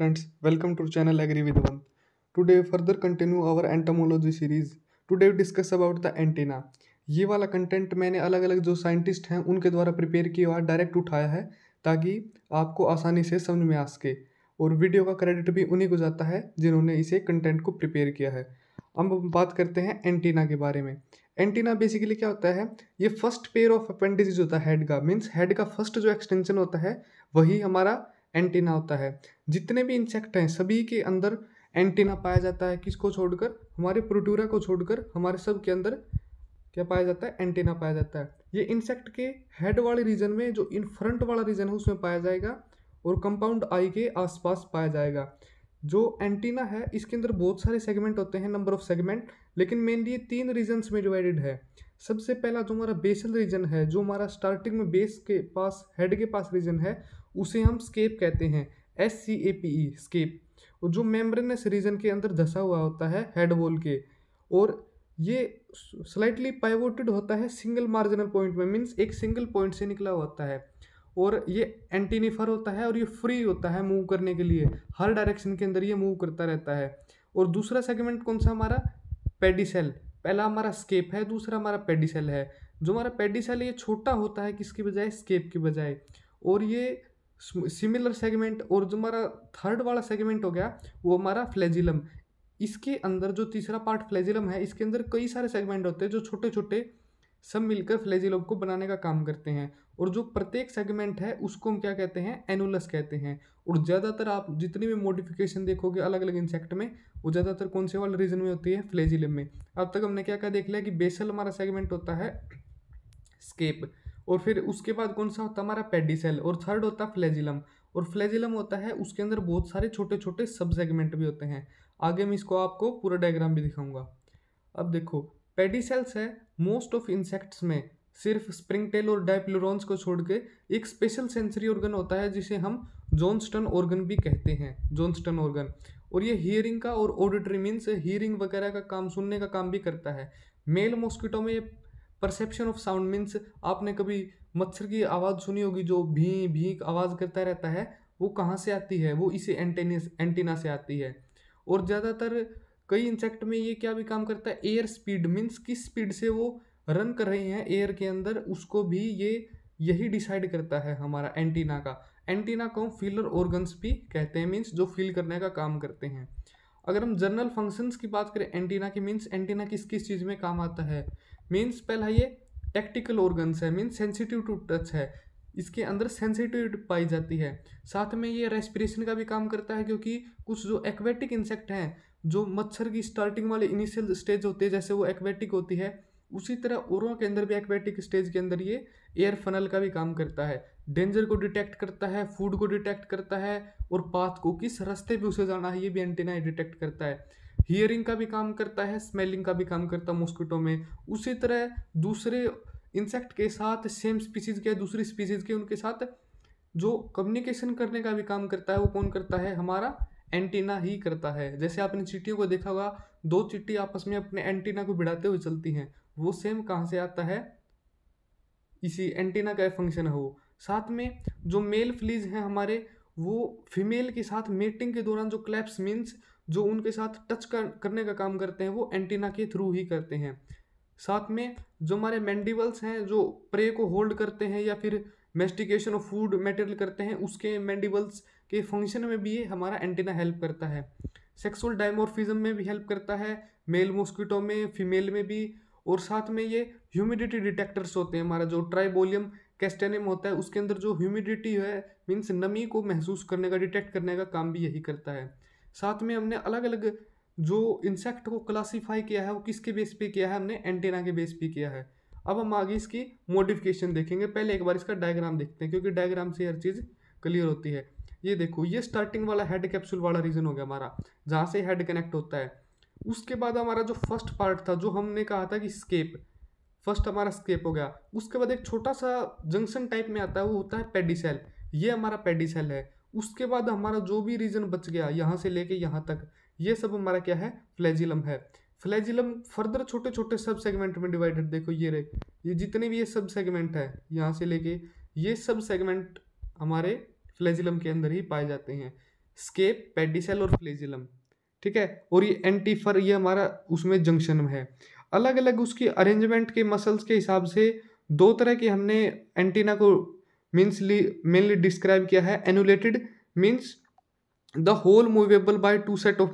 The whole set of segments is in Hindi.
friends welcome to channel agri with one today further continue our entomology series today we discuss about the ये वाला कंटेंट मैंने अलग अलग जो साइंटिस्ट हैं उनके द्वारा प्रिपेयर किया हुआ डायरेक्ट उठाया है ताकि आपको आसानी से समझ में आ सके और वीडियो का क्रेडिट भी उन्हीं को जाता है जिन्होंने इसे कंटेंट को प्रिपेयर किया है अब हम बात करते हैं एंटीना के बारे में एंटीना बेसिकली क्या होता है ये फर्स्ट पेयर ऑफ अपेंडिजेज होता है हेड का मीन्स हेड का फर्स्ट जो एक्सटेंशन होता है वही हमारा एंटीना होता है जितने भी इंसेक्ट हैं सभी के अंदर एंटीना पाया जाता है किसको छोड़कर हमारे प्रोटूरा को छोड़कर हमारे सब के अंदर क्या पाया जाता है एंटीना पाया जाता है ये इंसेक्ट के हेड वाले रीजन में जो इन फ्रंट वाला रीजन है उसमें पाया जाएगा और कंपाउंड आई के आसपास पाया जाएगा जो एंटीना है इसके अंदर बहुत सारे सेगमेंट होते हैं नंबर ऑफ सेगमेंट लेकिन मेनली ये तीन रीजन्स में डिवाइडेड है सबसे पहला जो हमारा बेसल रीजन है जो हमारा स्टार्टिंग में बेस के पास हेड के पास रीजन है उसे हम स्केप कहते हैं S C A P E scape और जो मेम्ब्रेनस रीजन के अंदर धसा हुआ होता है हेड वॉल के और ये स्लाइटली पाइवोटेड होता है सिंगल मार्जिनल पॉइंट में मीन्स एक सिंगल पॉइंट से निकला होता है और ये एंटीनिफर होता है और ये फ्री होता है मूव करने के लिए हर डायरेक्शन के अंदर ये मूव करता रहता है और दूसरा सेगमेंट कौन सा हमारा पेडिसेल पहला हमारा स्केप है दूसरा हमारा पेडिसेल है जो हमारा पेडिसेल ये छोटा होता है किसकी बजाय स्केप की बजाय और ये सिमिलर सेगमेंट और जो हमारा थर्ड वाला सेगमेंट हो गया वो हमारा फ्लैजिलम इसके अंदर जो तीसरा पार्ट फ्लैजिलम है इसके अंदर कई सारे सेगमेंट होते हैं जो छोटे छोटे सब मिलकर फ्लैजिलम को बनाने का काम करते हैं और जो प्रत्येक सेगमेंट है उसको हम क्या कहते हैं एनुलस कहते हैं और ज़्यादातर आप जितनी भी मॉडिफिकेशन देखोगे अलग अलग इंसेक्ट में वो ज़्यादातर कौन से वाले रीजन में होती है फ्लेजिलम में अब तक हमने क्या क्या देख लिया कि बेसल हमारा सेगमेंट होता है स्केप और फिर उसके बाद कौन सा होता है हमारा पेडिसेल और थर्ड होता है फ्लैजिलम और फ्लैजिलम होता है उसके अंदर बहुत सारे छोटे छोटे सब सेगमेंट भी होते हैं आगे मैं इसको आपको पूरा डायग्राम भी दिखाऊंगा अब देखो पेडिसेल्स है मोस्ट ऑफ इंसेक्ट्स में सिर्फ स्प्रिंग टेल और डायप्लोरॉन्स को छोड़ के एक स्पेशल सेंसरी ऑर्गन होता है जिसे हम जॉनस्टन ऑर्गन भी कहते हैं जॉनस्टन ऑर्गन और ये हियरिंग का और ऑडिटरी मीन्स हियरिंग वगैरह का काम सुनने का काम भी करता है मेल मॉस्किटो में ये परसेप्शन ऑफ साउंड मीन्स आपने कभी मच्छर की आवाज़ सुनी होगी जो भी भी आवाज़ करता रहता है वो कहाँ से आती है वो इसी एंटेन एंटीना से आती है और ज़्यादातर कई इंसेक्ट में ये क्या भी काम करता है एयर स्पीड मीन्स किस स्पीड से वो रन कर रहे हैं एयर के अंदर उसको भी ये यही डिसाइड करता है हमारा एंटीना का एंटीना को फिलर फीलर ऑर्गन्स भी कहते हैं मीन्स जो फील करने का काम करते हैं अगर हम जनरल फंक्शंस की बात करें एंटीना की मीन्स एंटीना किस किस चीज़ में काम आता है मीन्स पहला ये टेक्टिकल ऑर्गन्स है मीन्स सेंसिटिव टू टच है इसके अंदर सेंसिटिव पाई जाती है साथ में ये रेस्पिरेशन का भी काम करता है क्योंकि कुछ जो एक्वेटिक इंसेक्ट हैं जो मच्छर की स्टार्टिंग वाले इनिशियल स्टेज होते हैं जैसे वो एक्वेटिक होती है उसी तरह औरों के अंदर भी एक्वेटिक स्टेज के अंदर ये एयर फनल का भी काम करता है डेंजर को डिटेक्ट करता है फूड को डिटेक्ट करता है और पाथ को किस रास्ते पे उसे जाना है ये भी एंटीना डिटेक्ट करता है हियरिंग का भी काम करता है स्मेलिंग का भी काम करता है मॉस्किटो में उसी तरह दूसरे इंसेक्ट के साथ सेम स्पीसीज़ के दूसरी स्पीसीज़ के उनके साथ जो कम्युनिकेशन करने का भी काम करता है वो कौन करता है हमारा एंटीना ही करता है जैसे आपने चिट्टियों को देखा होगा दो चिट्टी आपस में अपने एंटीना को बिड़ाते हुए चलती हैं वो सेम कहाँ से आता है इसी एंटीना का फंक्शन है वो साथ में जो मेल फ्लीज हैं हमारे वो फीमेल के साथ मेटिंग के दौरान जो क्लैप्स मीन्स जो उनके साथ टच कर करने का काम करते हैं वो एंटीना के थ्रू ही करते हैं साथ में जो हमारे मैंडिवल्स हैं जो प्रे को होल्ड करते हैं या फिर मेस्टिकेशन ऑफ फूड मटेरियल करते हैं उसके मैंडिवल्स के फंक्शन में भी ये हमारा एंटीना हेल्प करता है सेक्सुअल डायमोरफिज्म में भी हेल्प करता है मेल मॉस्किटो में फीमेल में भी और साथ में ये ह्यूमिडिटी डिटेक्टर्स होते हैं हमारा जो ट्राइबोलियम कैस्टेनियम होता है उसके अंदर जो ह्यूमिडिटी है मीन्स नमी को महसूस करने का डिटेक्ट करने का काम भी यही करता है साथ में हमने अलग अलग जो इंसेक्ट को क्लासीफाई किया है वो किसके बेस पे किया है हमने एंटेना के बेस पे किया है अब हम आगे इसकी मोडिफिकेशन देखेंगे पहले एक बार इसका डायग्राम देखते हैं क्योंकि डायग्राम से हर चीज़ क्लियर होती है ये देखो ये स्टार्टिंग वाला हेड कैप्सूल वाला रीजन हो गया हमारा जहाँ से हेड कनेक्ट होता है उसके बाद हमारा जो फर्स्ट पार्ट था जो हमने कहा था कि स्केप फर्स्ट हमारा स्केप हो गया उसके बाद एक छोटा सा जंक्शन टाइप में आता है वो होता है पेडिसेल ये हमारा पेडिसेल है उसके बाद हमारा जो भी रीजन बच गया यहाँ से लेके यहाँ तक ये सब हमारा क्या है फ्लैजिलम है फ्लैजिलम फर्दर छोटे छोटे सब सेगमेंट में डिवाइडेड देखो ये रहे ये जितने भी ये सब सेगमेंट है यहाँ से लेके ये सब सेगमेंट हमारे फ्लैजिलम के अंदर ही पाए जाते हैं स्केप पेडिसेल और फ्लैजिलम ठीक है और ये एंटीफर ये हमारा उसमें जंक्शन है अलग अलग उसकी अरेंजमेंट के मसल्स के हिसाब से दो तरह के हमने एंटीना को मीन्सली मेनली डिस्क्राइब किया है annulated means the whole movable by two set of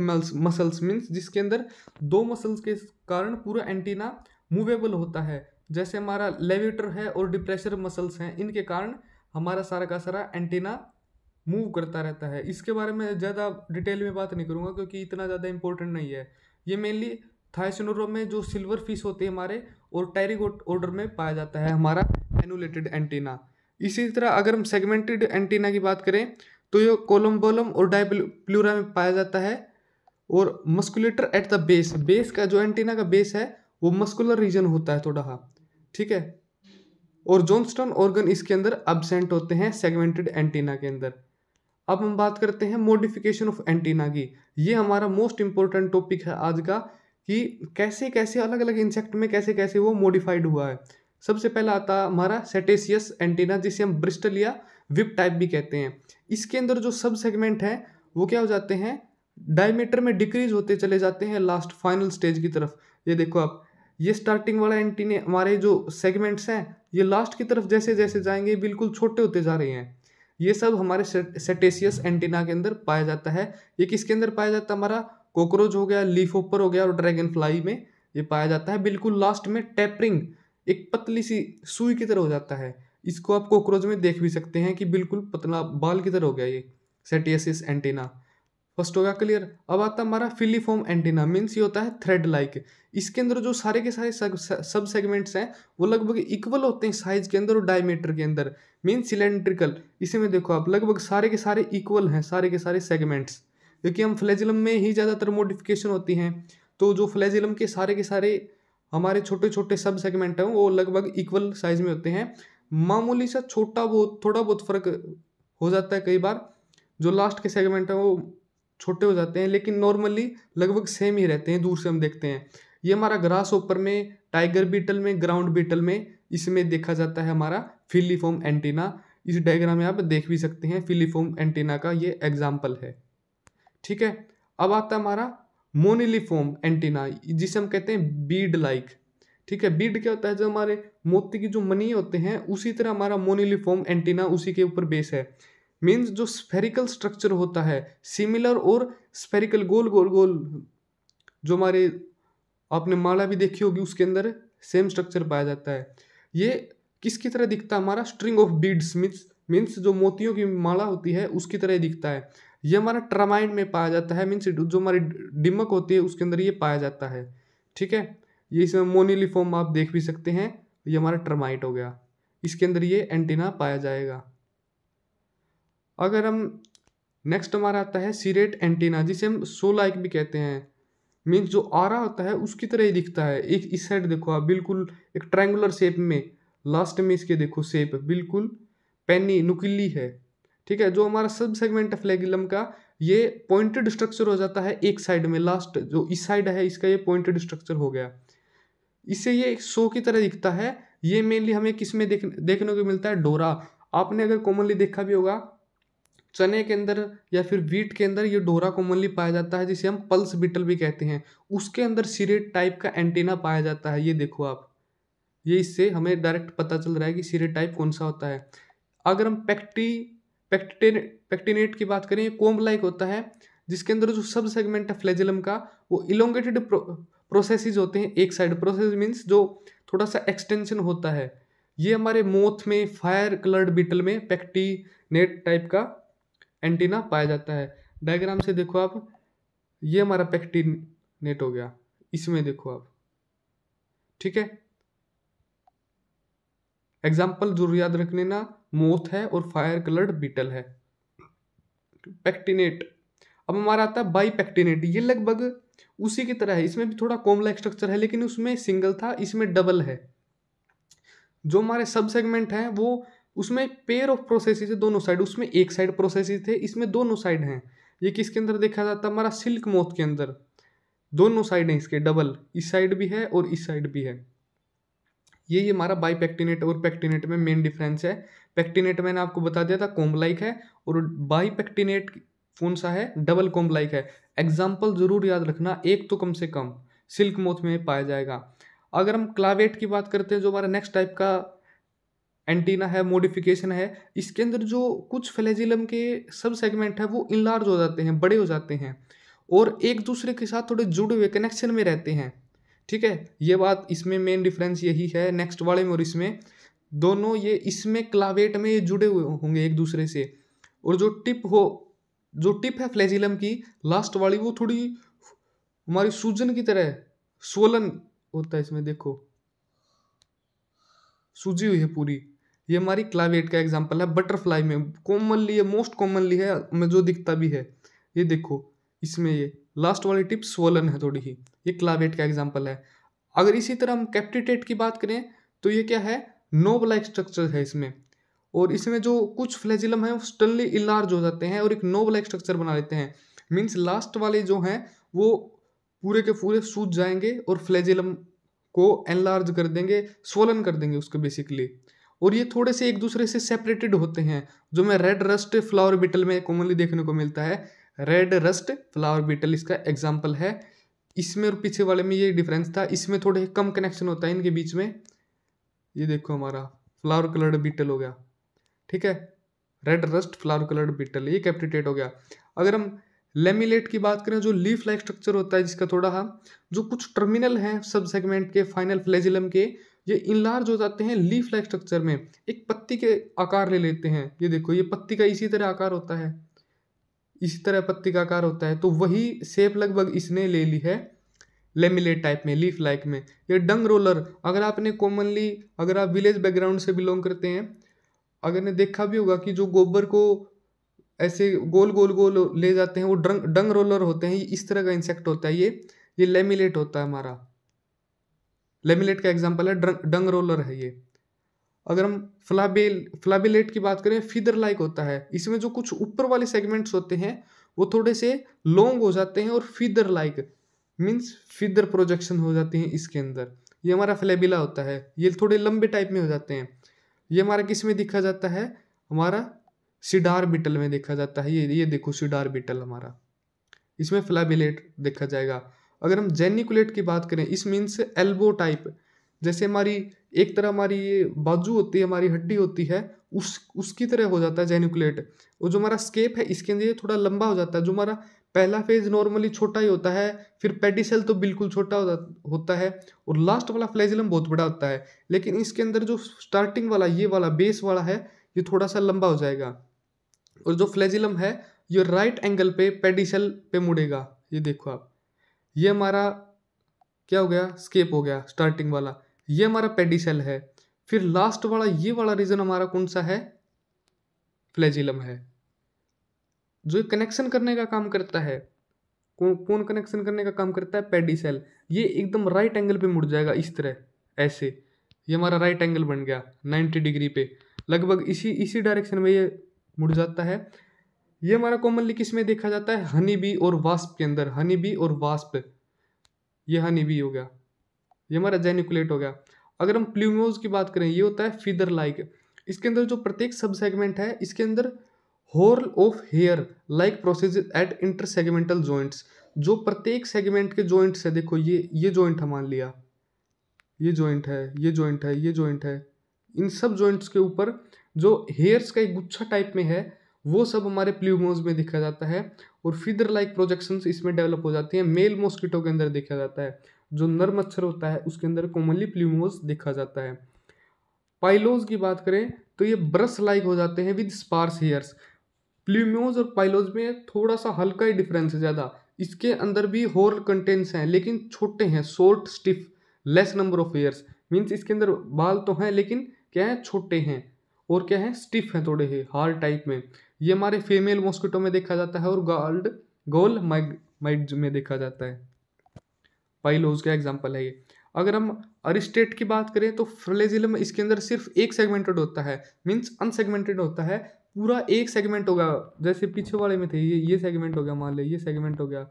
muscles means जिसके अंदर दो मसल्स के कारण पूरा एंटीना मूवेबल होता है जैसे हमारा लेविटर है और डिप्रेशर मसल्स हैं इनके कारण हमारा सारा का सारा एंटीना मूव करता रहता है इसके बारे में ज़्यादा डिटेल में बात नहीं करूँगा क्योंकि इतना ज़्यादा इंपॉर्टेंट नहीं है ये मेनली थाइसनोरो में जो सिल्वर फिश होते हैं हमारे और टेरिगोट ऑर्डर में पाया जाता है हमारा एनुलेटेड एंटीना इसी तरह अगर हम सेगमेंटेड एंटीना की बात करें तो ये कोलम्बोलम और डायप्लूरा में पाया जाता है और musculature at the base base का जो एंटीना का बेस है वो मस्कुलर रीजन होता है थोड़ा हाँ ठीक है और जॉनस्टोन ऑर्गन इसके अंदर अबसेंट होते हैं सेगमेंटेड एंटीना के अंदर अब हम बात करते हैं मॉडिफिकेशन ऑफ एंटीना की ये हमारा मोस्ट इंपॉर्टेंट टॉपिक है आज का कि कैसे कैसे अलग अलग इंसेक्ट में कैसे कैसे वो मॉडिफाइड हुआ है सबसे पहला आता हमारा सेटेसियस एंटीना जिसे हम ब्रिस्टल या विप टाइप भी कहते हैं इसके अंदर जो सब सेगमेंट है वो क्या हो जाते हैं डायमीटर में डिक्रीज होते चले जाते हैं लास्ट फाइनल स्टेज की तरफ ये देखो आप ये स्टार्टिंग वाला एंटीने हमारे जो सेगमेंट्स हैं ये लास्ट की तरफ जैसे जैसे जाएंगे बिल्कुल छोटे होते जा रहे हैं ये सब हमारे सेटेसियस एंटीना के अंदर पाया जाता है ये किसके अंदर पाया जाता है हमारा कॉकरोच हो गया लीफ ओपर हो गया और ड्रैगन फ्लाई में ये पाया जाता है बिल्कुल लास्ट में टेपरिंग एक पतली सी सुई की तरह हो जाता है इसको आप कॉकरोच में देख भी सकते हैं कि बिल्कुल पतला बाल की तरह हो गया ये सेटियसिस एंटीना फर्स्ट हो गया क्लियर अब आता हमारा फिलीफॉर्म एंटीना मीन्स ये होता है थ्रेड लाइक इसके अंदर जो सारे के सारे सब सब सेगमेंट्स हैं वो लगभग इक्वल होते हैं साइज के अंदर और डायमीटर के अंदर मीन सिलेंड्रिकल इसी में देखो आप लगभग सारे के सारे इक्वल हैं सारे के सारे सेगमेंट्स क्योंकि हम फ्लैजिलम में ही ज़्यादातर मोडिफिकेशन होती हैं तो जो फ्लैजिलम के सारे के सारे हमारे छोटे छोटे सब सेगमेंट हैं वो लगभग इक्वल साइज में होते हैं मामूली सा छोटा बहुत थोड़ा बहुत फर्क हो जाता है कई बार जो लास्ट के सेगमेंट हैं वो छोटे हो जाते हैं लेकिन नॉर्मली लगभग सेम ही रहते हैं दूर से हम देखते हैं ये हमारा ग्रास ओपर में टाइगर बीटल में ग्राउंड बीटल में इसमें देखा जाता है हमारा फिलीफोम एंटीना इस डायग्राम में आप देख भी सकते हैं फिलीफोम एंटीना का ये एग्जाम्पल है ठीक है अब आता है हमारा मोनिलिफॉर्म एंटीना जिसे हम कहते हैं बीड लाइक ठीक है बीड क्या होता है जो हमारे मोती की जो मनी होते हैं उसी तरह हमारा मोनिलिफॉर्म एंटीना उसी के ऊपर बेस है मीन्स जो स्फेरिकल स्ट्रक्चर होता है सिमिलर और स्फेरिकल गोल गोल गोल जो हमारे आपने माला भी देखी होगी उसके अंदर सेम स्ट्रक्चर पाया जाता है ये किसकी तरह दिखता है हमारा string of beads means means जो मोतियों की माला होती है उसकी तरह दिखता है ये हमारा ट्रामाइन में पाया जाता है मीन्स जो हमारी डिमक होती है उसके अंदर ये पाया जाता है ठीक है ये इसमें मोनिलिफॉर्म आप देख भी सकते हैं ये हमारा ट्रमाइट हो गया इसके अंदर ये एंटीना पाया जाएगा अगर हम नेक्स्ट हमारा आता है सीरेट एंटीना जिसे हम सोलाइक भी कहते हैं मीन्स जो आरा होता है उसकी तरह ही दिखता है एक इस साइड देखो आप बिल्कुल एक ट्रायंगुलर शेप में लास्ट में इसके देखो शेप बिल्कुल पैनी नुकीली है ठीक है जो हमारा सब सेगमेंट है फ्लैगिलम का ये पॉइंटेड स्ट्रक्चर हो जाता है एक साइड में लास्ट जो इस साइड है इसका ये पॉइंटेड स्ट्रक्चर हो गया इससे ये शो की तरह दिखता है ये मेनली हमें किस में देख, देखने को मिलता है डोरा आपने अगर कॉमनली देखा भी होगा चने के अंदर या फिर वीट के अंदर ये डोरा कॉमनली पाया जाता है जिसे हम पल्स बिटल भी कहते हैं उसके अंदर सिरेट टाइप का एंटीना पाया जाता है ये देखो आप ये इससे हमें डायरेक्ट पता चल रहा है कि सिरेट टाइप कौन सा होता है अगर हम पैक्टी पेक्टिन पेक्टिनेट की बात करें कोम्ब लाइक होता है जिसके अंदर जो सब सेगमेंट है फ्लेजिलम का वो इलोंगेटेड प्रोसेसिस होते हैं एक साइड प्रोसेस मीन्स जो थोड़ा सा एक्सटेंशन होता है ये हमारे मोथ में फायर कलर्ड बीटल में पेक्टिनेट टाइप का एंटीना पाया जाता है डायग्राम से देखो आप ये हमारा पेक्टिनेट हो गया इसमें देखो आप ठीक है एग्जाम्पल जरूर याद रखने ना मोथ है और फायर कलर्ड बीटल है पेक्टिनेट अब हमारा आता है बाई बाईपेक्टिनेट ये लगभग उसी की तरह है इसमें भी थोड़ा कोमला स्ट्रक्चर है लेकिन उसमें सिंगल था इसमें डबल है जो हमारे सब सेगमेंट हैं वो उसमें पेयर ऑफ प्रोसेसेस है दोनों साइड उसमें एक साइड प्रोसेसेस थे इसमें दोनों साइड हैं ये किसके अंदर देखा जाता है हमारा सिल्क मोथ के अंदर दोनों साइड हैं इसके डबल इस साइड भी है और इस साइड भी है यही हमारा बाई पैक्टिनेट और पैक्टिनेट में मेन डिफरेंस है पैक्टिनेट मैंने आपको बता दिया था कोम्ब है और बाई पैक्टिनेट कौन सा है डबल कॉम्बलाइक है एग्जाम्पल ज़रूर याद रखना एक तो कम से कम सिल्क मोथ में पाया जाएगा अगर हम क्लावेट की बात करते हैं जो हमारा नेक्स्ट टाइप का एंटीना है मोडिफिकेशन है इसके अंदर जो कुछ फ्लेजिलम के सब सेगमेंट है वो इनलार्ज हो जाते हैं बड़े हो जाते हैं और एक दूसरे के साथ थोड़े जुड़े हुए कनेक्शन में रहते हैं ठीक है ये बात इसमें मेन डिफरेंस यही है नेक्स्ट वाले में और इसमें दोनों ये इसमें क्लावेट में ये जुड़े हुए होंगे एक दूसरे से और जो टिप हो जो टिप है फ्लैजिलम की लास्ट वाली वो थोड़ी हमारी सूजन की तरह सोलन होता है इसमें देखो सूजी हुई है पूरी ये हमारी क्लावेट का एग्जाम्पल है बटरफ्लाई में कॉमनली ये मोस्ट कॉमनली है मैं जो दिखता भी है ये देखो इसमें ये लास्ट वाली टिप स्वलन है थोड़ी ही ये क्लावेट का एग्जाम्पल है अगर इसी तरह हम कैप्टिटेट की बात करें तो ये क्या है नोब लाइक स्ट्रक्चर है इसमें और इसमें जो कुछ फ्लैजिलम है वो स्टनली इलार्ज हो जाते हैं और एक नोब लाइक स्ट्रक्चर बना लेते हैं मीन्स लास्ट वाले जो हैं वो पूरे के पूरे सूज जाएंगे और फ्लैजिलम को एनलार्ज कर देंगे स्वलन कर देंगे उसको बेसिकली और ये थोड़े से एक दूसरे से सेपरेटेड होते हैं जो मैं रेड रस्ट फ्लावर बिटल में कॉमनली देखने को मिलता है रेड रस्ट फ्लावर बीटल इसका एग्जाम्पल है इसमें और पीछे वाले में ये डिफरेंस था इसमें थोड़े कम कनेक्शन होता है इनके बीच में ये देखो हमारा फ्लावर कलर्ड बीटल हो गया ठीक है red rust flower coloured beetle ये कैप्टिटेट हो गया अगर हम लेमिलेट की बात करें जो लीफ लाइक स्ट्रक्चर होता है जिसका थोड़ा हम हाँ, जो कुछ टर्मिनल हैं सब सेगमेंट के फाइनल फ्लेजिलम के ये इनलार्ज हो जाते हैं लीफ लाइक स्ट्रक्चर में एक पत्ती के आकार ले लेते हैं ये देखो ये पत्ती का इसी तरह आकार होता है इसी तरह पत्ती का आकार होता है तो वही सेप लगभग इसने ले ली है लेमिलेट टाइप में लीफ लाइक में ये डंग रोलर अगर आपने कॉमनली अगर आप विलेज बैकग्राउंड से बिलोंग करते हैं अगर ने देखा भी होगा कि जो गोबर को ऐसे गोल गोल गोल ले जाते हैं वो डंग डंग रोलर होते हैं इस तरह का इंसेक्ट होता है ये ये लेमिलेट होता है हमारा लेमिलेट का एग्जाम्पल है डंग रोलर है ये अगर हम फ्लाबेल फ्लाबेलेट की बात करें फिदर लाइक होता है इसमें जो कुछ ऊपर वाले सेगमेंट्स होते हैं वो थोड़े से लॉन्ग हो जाते हैं और feather like means feather projection हो जाते हैं इसके अंदर ये हमारा फ्लेबिला होता है ये थोड़े लंबे टाइप में हो जाते हैं ये हमारा किस में देखा जाता है हमारा सिडार बिटल में देखा जाता है ये ये देखो सिडार बिटल हमारा इसमें फ्लाबिलेट देखा जाएगा अगर हम जेनिकुलेट की बात करें इस मीन्स एल्बो टाइप जैसे हमारी एक तरह हमारी ये बाजू होती है हमारी हड्डी होती है उस उसकी तरह हो जाता है जेनुकुलेट और जो हमारा स्केप है इसके अंदर ये थोड़ा लंबा हो जाता है जो हमारा पहला फेज नॉर्मली छोटा ही होता है फिर पेडिसल तो बिल्कुल छोटा होता है और लास्ट वाला फ्लैजिलम बहुत बड़ा होता है लेकिन इसके अंदर जो स्टार्टिंग वाला ये वाला बेस वाला है ये थोड़ा सा लंबा हो जाएगा और जो फ्लैजिलम है ये राइट एंगल पे पेडिसल पे मुड़ेगा ये देखो आप ये हमारा क्या हो गया स्केप हो गया स्टार्टिंग वाला ये हमारा पेडिसल है फिर लास्ट वाला ये वाला रीजन हमारा कौन सा है फ्लैजिलम है जो कनेक्शन करने का काम करता है कौन कौन कनेक्शन करने का काम करता है पेडिसल ये एकदम राइट एंगल पे मुड़ जाएगा इस तरह ऐसे ये हमारा राइट एंगल बन गया नाइन्टी डिग्री पे लगभग इसी इसी डायरेक्शन में ये मुड़ जाता है ये हमारा कॉमनली किस में देखा जाता है हनी बी और वास्प के अंदर हनी बी और वास्प ये हनी बी हो गया ये हमारा जेनिकुलेट हो गया अगर हम प्ल्यूमोज की बात करें ये होता है फीदर लाइक इसके अंदर जो प्रत्येक सब सेगमेंट है इसके अंदर whole of hair like process at inter segmental joints जो प्रत्येक सेगमेंट के जॉइंट्स है देखो ये ये जॉइंट है मान लिया ये जॉइंट है ये जॉइंट है ये जॉइंट है इन सब जॉइंट्स के ऊपर जो हेयर्स का एक गुच्छा टाइप में है वो सब हमारे प्ल्यूमोज में देखा जाता है और फिदर लाइक प्रोजेक्शन इसमें डेवलप हो जाती हैं मेल मॉस्किटो के अंदर देखा जाता है जो नर मच्छर होता है उसके अंदर कॉमनली प्लूमोज देखा जाता है पाइलोज की बात करें तो ये ब्रश लाइक हो जाते हैं विद स्पार्स हेयर्स प्ल्यूमोज और पाइलोज में थोड़ा सा हल्का ही डिफरेंस है ज़्यादा इसके अंदर भी होर कंटेंट्स हैं लेकिन छोटे हैं short stiff less number of hairs means इसके अंदर बाल तो हैं लेकिन क्या है छोटे हैं और क्या है स्टिफ हैं थोड़े ही हार टाइप में ये हमारे फीमेल मॉस्किटो में देखा जाता है और गाल्ड गोल माइग माइड में देखा जाता है पाइलोज का एग्जाम्पल है ये अगर हम अरिस्टेट की बात करें तो फ्लेजिलम इसके अंदर सिर्फ एक सेगमेंटेड होता है मीन्स अनसेगमेंटेड होता है पूरा एक सेगमेंट होगा जैसे पीछे वाले में थे ये ये सेगमेंट हो गया मान लें ये सेगमेंट हो गया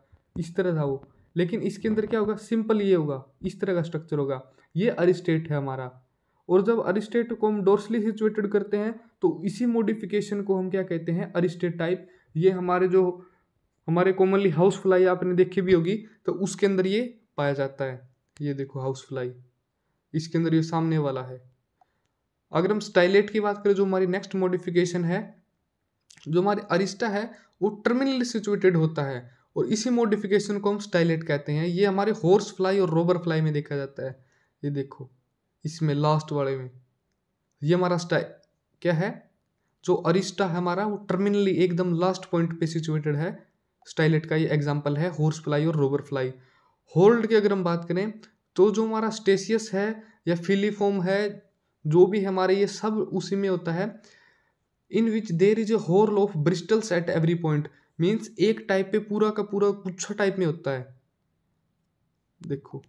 इस तरह था वो लेकिन इसके अंदर क्या होगा सिंपल ये होगा इस तरह का स्ट्रक्चर होगा ये अरिस्टेट है हमारा और जब अरिस्टेट को हम डोर्सली सिचुएटेड करते हैं तो इसी मॉडिफिकेशन को हम क्या कहते हैं अरिस्टेट टाइप ये हमारे जो हमारे कॉमनली हाउस फ्लाई आपने देखी भी होगी तो उसके अंदर ये पाया जाता है ये देखो हाउस फ्लाई इसके अंदर ये सामने वाला है अगर हम स्टाइलेट की बात करें जो हमारी नेक्स्ट मॉडिफिकेशन है जो हमारे अरिस्टा है वो टर्मिनली सिचुएटेड होता है और इसी मॉडिफिकेशन को हम स्टाइलेट कहते हैं ये हमारे हॉर्स फ्लाई और रोबर फ्लाई में देखा जाता है ये देखो इसमें लास्ट वाले में ये हमारा स्टाइल क्या है जो अरिस्टा है हमारा वो टर्मिनली एकदम लास्ट पॉइंट पे सिचुएटेड है स्टाइलेट का ये एग्जाम्पल है हॉर्स फ्लाई और रोबर फ्लाई होल्ड की अगर हम बात करें तो जो हमारा स्टेसियस है या फिलीफॉर्म है जो भी हमारे ये सब उसी में होता है in which there is a whole of bristles at every point means एक टाइप पे पूरा का पूरा गुच्छा टाइप में होता है देखो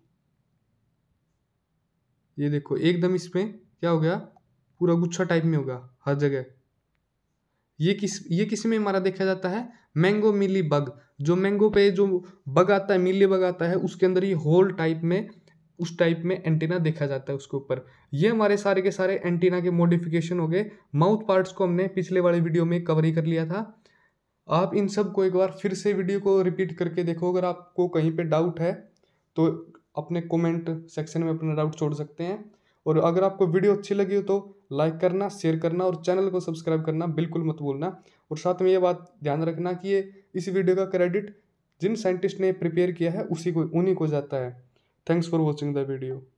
ये देखो एकदम इसमें क्या हो गया पूरा गुच्छा टाइप में होगा हर जगह ये किस ये किस में हमारा देखा जाता है मैंगो मिली बग जो मैंगो पे जो बग आता है मिली बग आता है उसके अंदर ये होल टाइप में उस टाइप में एंटीना देखा जाता है उसके ऊपर ये हमारे सारे के सारे एंटीना के मॉडिफिकेशन हो गए माउथ पार्ट्स को हमने पिछले वाले वीडियो में कवर ही कर लिया था आप इन सब को एक बार फिर से वीडियो को रिपीट करके देखो अगर आपको कहीं पे डाउट है तो अपने कमेंट सेक्शन में अपना डाउट छोड़ सकते हैं और अगर आपको वीडियो अच्छी लगी हो तो लाइक करना शेयर करना और चैनल को सब्सक्राइब करना बिल्कुल मत भूलना और साथ में ये बात ध्यान रखना कि ये इस वीडियो का क्रेडिट जिन साइंटिस्ट ने प्रिपेयर किया है उसी को उन्हीं को जाता है thanks for watching the video